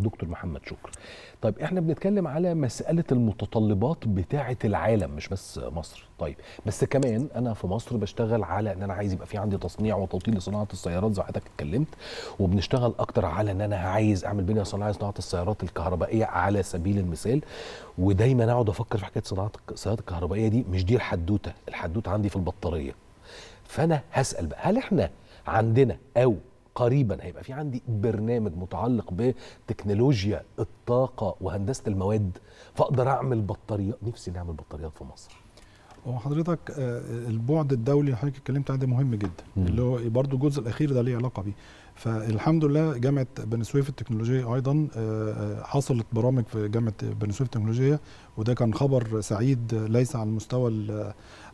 دكتور محمد شكر طيب احنا بنتكلم على مساله المتطلبات بتاعه العالم مش بس مصر طيب بس كمان انا في مصر بشتغل على ان انا عايز يبقى في عندي تصنيع وتوطين لصناعه السيارات زي حضرتك اتكلمت وبنشتغل اكتر على ان انا عايز اعمل بنيه صناعيه صناعه السيارات الكهربائيه على سبيل المثال ودايما اقعد افكر في حكايه صناعه السيارات الكهربائيه دي مش دي الحدوته الحدوته عندي في البطاريه فانا هسال بقى هل احنا عندنا او قريبا هيبقى في عندي برنامج متعلق بتكنولوجيا الطاقه وهندسه المواد فاقدر اعمل بطاريات نفسي نعمل بطاريات في مصر هو حضرتك آه، البعد الدولي اللي حضرتك اتكلمت عنه مهم جدا مم. اللي هو برضه الجزء الاخير ده ليه علاقه بيه فالحمد لله جامعه بني سويف التكنولوجيه ايضا آه، آه، حصلت برامج في جامعه بني سويف التكنولوجيه وده كان خبر سعيد ليس على المستوى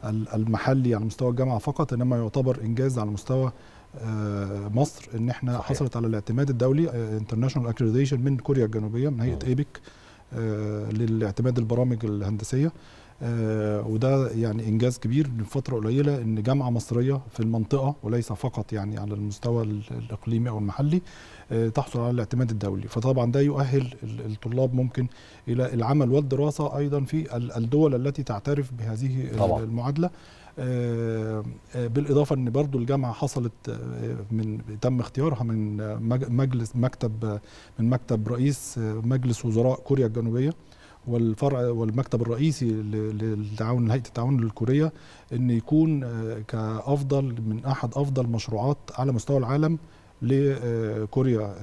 المحلي على مستوى الجامعه فقط انما يعتبر انجاز على مستوى آه، مصر ان احنا صحيح. حصلت على الاعتماد الدولي انترناشونال آه، اكريديشن من كوريا الجنوبيه من هيئه ايبك آه. للاعتماد البرامج الهندسيه آه، وده يعني انجاز كبير من فتره قليله ان جامعه مصريه في المنطقه وليس فقط يعني على المستوى الاقليمي او المحلي آه، تحصل على الاعتماد الدولي فطبعا ده يؤهل الطلاب ممكن الى العمل والدراسه ايضا في الدول التي تعترف بهذه طبعا. المعادله آه، بالاضافه ان برضو الجامعه حصلت من تم اختيارها من مجلس مكتب من مكتب رئيس مجلس وزراء كوريا الجنوبيه والفرع والمكتب الرئيسي للتعاون هيئه التعاون الكوريه ان يكون آه، كافضل من احد افضل مشروعات على مستوى العالم لكوريا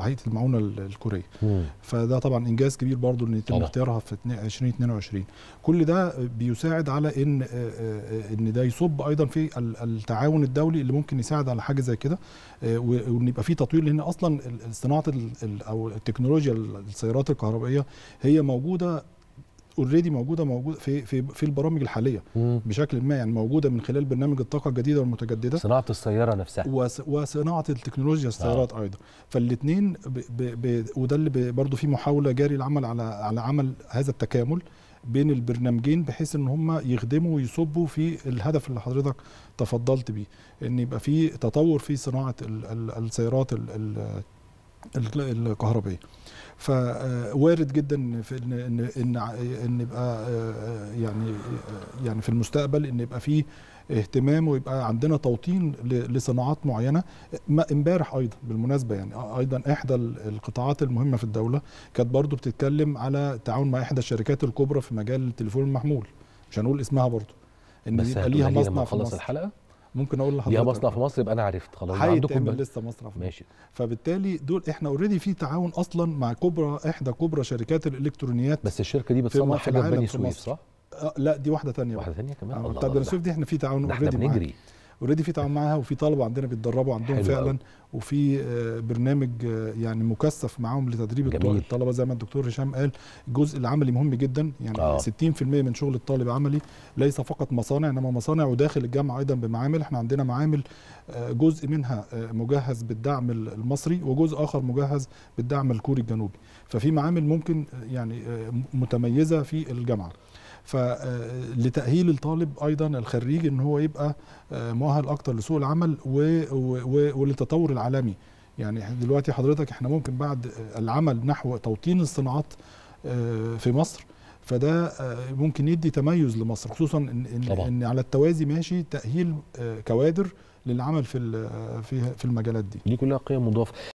هيئه المعونه الكوريه مم. فده طبعا انجاز كبير برضو ان يتم اختيارها في 2022 كل ده بيساعد على ان آه، آه، ان ده يصب ايضا في التعاون الدولي اللي ممكن يساعد على حاجه زي كده آه، وان يبقى في تطوير لان اصلا صناعه او التكنولوجيا السيارات الكهربائيه هي موجوده اوريدي موجوده موجوده في في في البرامج الحاليه مم. بشكل ما يعني موجوده من خلال برنامج الطاقه الجديده والمتجدده صناعه السياره نفسها وس وصناعه التكنولوجيا السيارات آه. ايضا فالاثنين وده اللي برضه في محاوله جاري العمل على على عمل هذا التكامل بين البرنامجين بحيث ان هم يخدموا ويصبوا في الهدف اللي حضرتك تفضلت بيه ان يبقى في تطور في صناعه السيارات الكهربائيه آه، فوارد جدا في ان ان ان ان يبقى آه، يعني آه، يعني في المستقبل ان يبقى فيه اهتمام ويبقى عندنا توطين لصناعات معينه امبارح ايضا بالمناسبه يعني ايضا احدى القطاعات المهمه في الدوله كانت برضو بتتكلم على التعاون مع احدى الشركات الكبرى في مجال التليفون المحمول مش هنقول اسمها برضو ان يبقى ليها مصنع خلاص الحلقه ممكن اقول لحضرتك ليها مصنع في مصر يبقى انا عرفت خلاص عندكم بقى. لسه مصنع في مصر ماشي فبالتالي دول احنا اوريدي في تعاون اصلا مع كبرى احدى كبرى شركات الالكترونيات بس الشركه دي بتصنع حاجه في بني سويف صح؟ آه، لا دي واحده ثانيه واحده ثانيه كمان آه، بتاع بني سويف دي احنا في تعاون اوريدي احنا بنجري اوريدي في تعاون معاها وفي طلبه عندنا بيتدربوا عندهم فعلا وفي آه، برنامج آه، يعني مكثف معاهم لتدريب الطلبه زي ما الدكتور هشام قال الجزء العملي مهم جدا يعني آه. 60% من شغل الطالب عملي ليس فقط مصانع انما مصانع وداخل الجامعه ايضا بمعامل احنا عندنا معامل آه، جزء منها مجهز بالدعم المصري وجزء اخر مجهز بالدعم الكوري الجنوبي ففي معامل ممكن يعني متميزه في الجامعه فلتأهيل الطالب أيضا الخريج أن هو يبقى آه، مؤهل أكتر لسوق العمل وللتطور العالمي يعني دلوقتي حضرتك احنا ممكن بعد آه، العمل نحو توطين الصناعات آه، في مصر فده ممكن يدي تميز لمصر خصوصا ان طبعا. ان على التوازي ماشي تاهيل كوادر للعمل في في المجالات دي. دي كلها قيم مضافه.